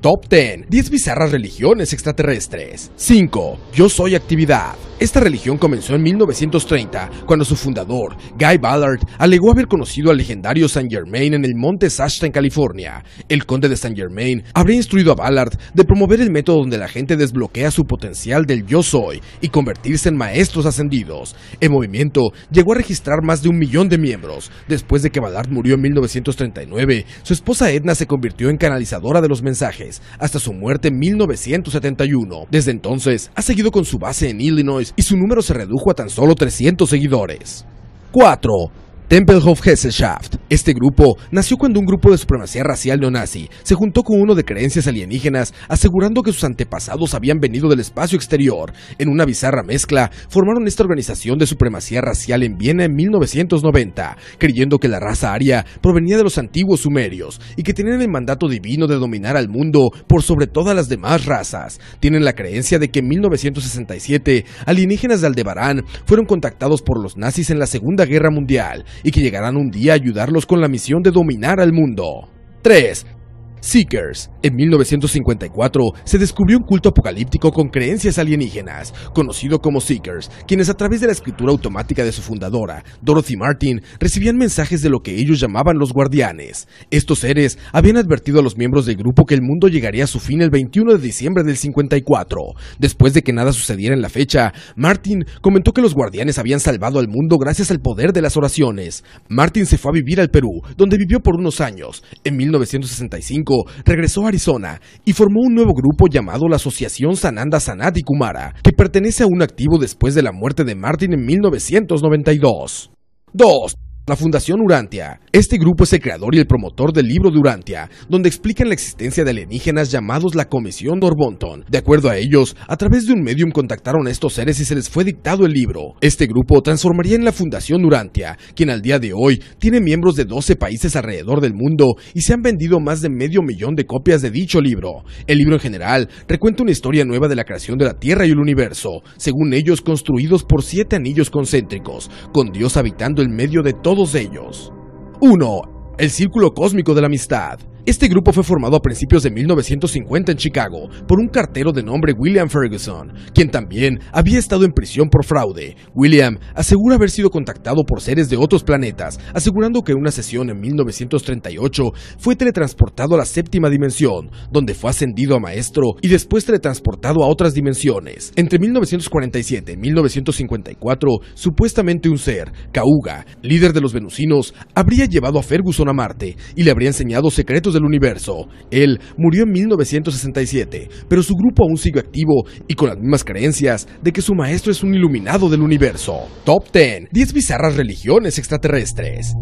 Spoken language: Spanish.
Top 10. 10 bizarras religiones extraterrestres. 5. Yo soy actividad. Esta religión comenzó en 1930, cuando su fundador, Guy Ballard, alegó haber conocido al legendario Saint Germain en el monte Sashta en California. El conde de Saint Germain habría instruido a Ballard de promover el método donde la gente desbloquea su potencial del yo soy y convertirse en maestros ascendidos. El movimiento llegó a registrar más de un millón de miembros. Después de que Ballard murió en 1939, su esposa Edna se convirtió en canalizadora de los mensajes, hasta su muerte en 1971. Desde entonces, ha seguido con su base en Illinois y su número se redujo a tan solo 300 seguidores. 4. Tempelhof Gesellschaft. Este grupo nació cuando un grupo de supremacía racial neo-nazi se juntó con uno de creencias alienígenas asegurando que sus antepasados habían venido del espacio exterior. En una bizarra mezcla, formaron esta organización de supremacía racial en Viena en 1990, creyendo que la raza aria provenía de los antiguos sumerios y que tenían el mandato divino de dominar al mundo por sobre todas las demás razas. Tienen la creencia de que en 1967 alienígenas de Aldebarán fueron contactados por los nazis en la Segunda Guerra Mundial y que llegarán un día a ayudarlos con la misión de dominar al mundo. 3. Seekers. En 1954 se descubrió un culto apocalíptico con creencias alienígenas, conocido como Seekers, quienes a través de la escritura automática de su fundadora, Dorothy Martin, recibían mensajes de lo que ellos llamaban los guardianes. Estos seres habían advertido a los miembros del grupo que el mundo llegaría a su fin el 21 de diciembre del 54. Después de que nada sucediera en la fecha, Martin comentó que los guardianes habían salvado al mundo gracias al poder de las oraciones. Martin se fue a vivir al Perú, donde vivió por unos años. En 1965 regresó a Arizona y formó un nuevo grupo llamado la Asociación Sananda Sanat Kumara, que pertenece a un activo después de la muerte de Martin en 1992. 2. La Fundación Urantia. Este grupo es el creador y el promotor del libro de Urantia, donde explican la existencia de alienígenas llamados la Comisión Dorbonton. De acuerdo a ellos, a través de un medium contactaron a estos seres y se les fue dictado el libro. Este grupo transformaría en la Fundación Urantia, quien al día de hoy tiene miembros de 12 países alrededor del mundo y se han vendido más de medio millón de copias de dicho libro. El libro en general recuenta una historia nueva de la creación de la Tierra y el universo, según ellos construidos por siete anillos concéntricos, con Dios habitando el medio de todo ellos. 1. El círculo cósmico de la amistad. Este grupo fue formado a principios de 1950 en Chicago por un cartero de nombre William Ferguson, quien también había estado en prisión por fraude. William asegura haber sido contactado por seres de otros planetas, asegurando que en una sesión en 1938 fue teletransportado a la séptima dimensión, donde fue ascendido a maestro y después teletransportado a otras dimensiones. Entre 1947 y 1954, supuestamente un ser, Kauga, líder de los venusinos, habría llevado a Ferguson a Marte y le habría enseñado secretos del universo. Él murió en 1967, pero su grupo aún sigue activo y con las mismas creencias de que su maestro es un iluminado del universo. Top 10. 10 bizarras religiones extraterrestres.